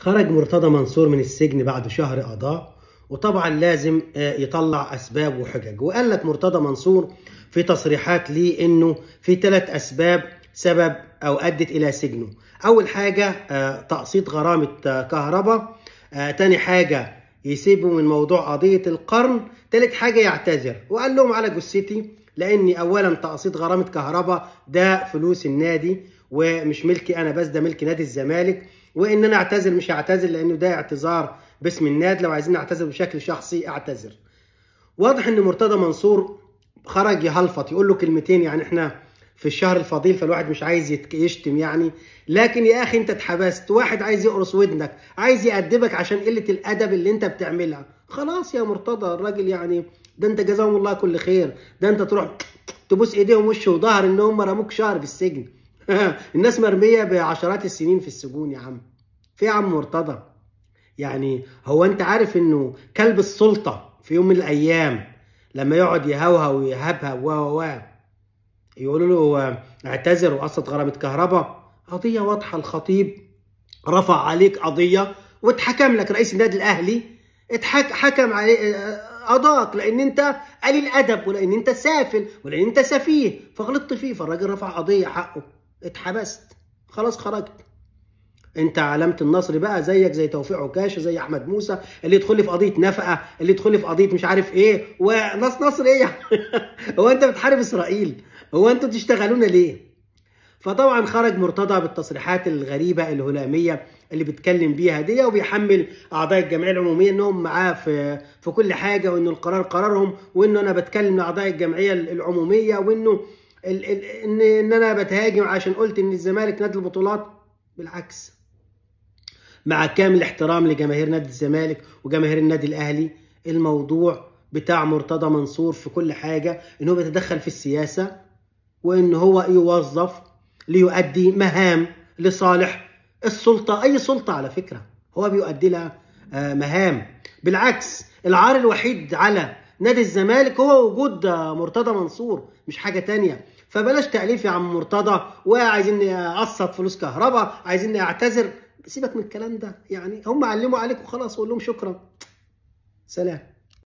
خرج مرتضى منصور من السجن بعد شهر قضاء وطبعا لازم آه، يطلع اسباب وحجج وقال لك مرتضى منصور في تصريحات ليه انه في ثلاث اسباب سبب او ادت الى سجنه اول حاجه آه، تقسيط غرامه آه، كهرباء تاني حاجه يسيبه من موضوع قضيه القرن تالت حاجه يعتذر وقال لهم على جثتي لاني اولا تقسيط غرامه كهرباء ده فلوس النادي ومش ملكي انا بس ده ملك نادي الزمالك وان انا اعتذر مش هعتذر لانه ده اعتذار باسم النادي لو عايزين اعتذر بشكل شخصي اعتذر واضح ان مرتضى منصور خرج يهلفط يقول له كلمتين يعني احنا في الشهر الفضيل فالواحد مش عايز يشتم يعني لكن يا اخي انت اتحبست واحد عايز يقرص ودنك عايز يأدبك عشان قله الادب اللي انت بتعملها خلاص يا مرتضى الراجل يعني ده انت جزاهم الله كل خير ده انت تروح تبوس ايديهم وش وظهر ان هم رموك شهر في السجن الناس مرميه بعشرات السنين في السجون يا عم في يا عم مرتضى يعني هو انت عارف انه كلب السلطه في يوم من الايام لما يقعد يهوهو ويهبهب و و يقولوا له اعتذر واصلت غرامه كهرباء قضيه واضحه الخطيب رفع عليك قضيه واتحكم لك رئيس النادي الاهلي اتحك حكم عليه آه، قضاك لان انت قليل ادب ولان انت سافل ولان انت سفيه فغلطت فيه فالراجل رفع قضيه حقه اتحبست خلاص خرجت انت علامه النصر بقى زيك زي توفيق عكاش زي احمد موسى اللي يدخل لي في قضيه نفقه اللي يدخل لي في قضيه مش عارف ايه وناس نصر ايه هو انت بتحارب اسرائيل هو انتوا تشتغلونا ليه فطبعا خرج مرتضى بالتصريحات الغريبه الهلاميه اللي بيتكلم بيها دي وبيحمل اعضاء الجمعيه العموميه انهم معاه في في كل حاجه وان القرار قرارهم وانه انا بتكلم لاعضاء الجمعيه العموميه وانه ال ال ان ان انا بتهاجم عشان قلت ان الزمالك نادي البطولات بالعكس مع كامل احترام لجماهير نادي الزمالك وجماهير النادي الاهلي الموضوع بتاع مرتضى منصور في كل حاجه ان هو بيتدخل في السياسه وان هو يوظف ليؤدي مهام لصالح السلطه اي سلطه على فكره هو بيؤدي لها آه، مهام بالعكس العار الوحيد على نادي الزمالك هو وجود مرتضى منصور مش حاجه تانية فبلاش تاليف يا عم مرتضى وعايزين اقسط فلوس كهرباء عايزين اعتذر سيبك من الكلام ده يعني هم علموا عليك وخلاص وقول لهم شكرا سلام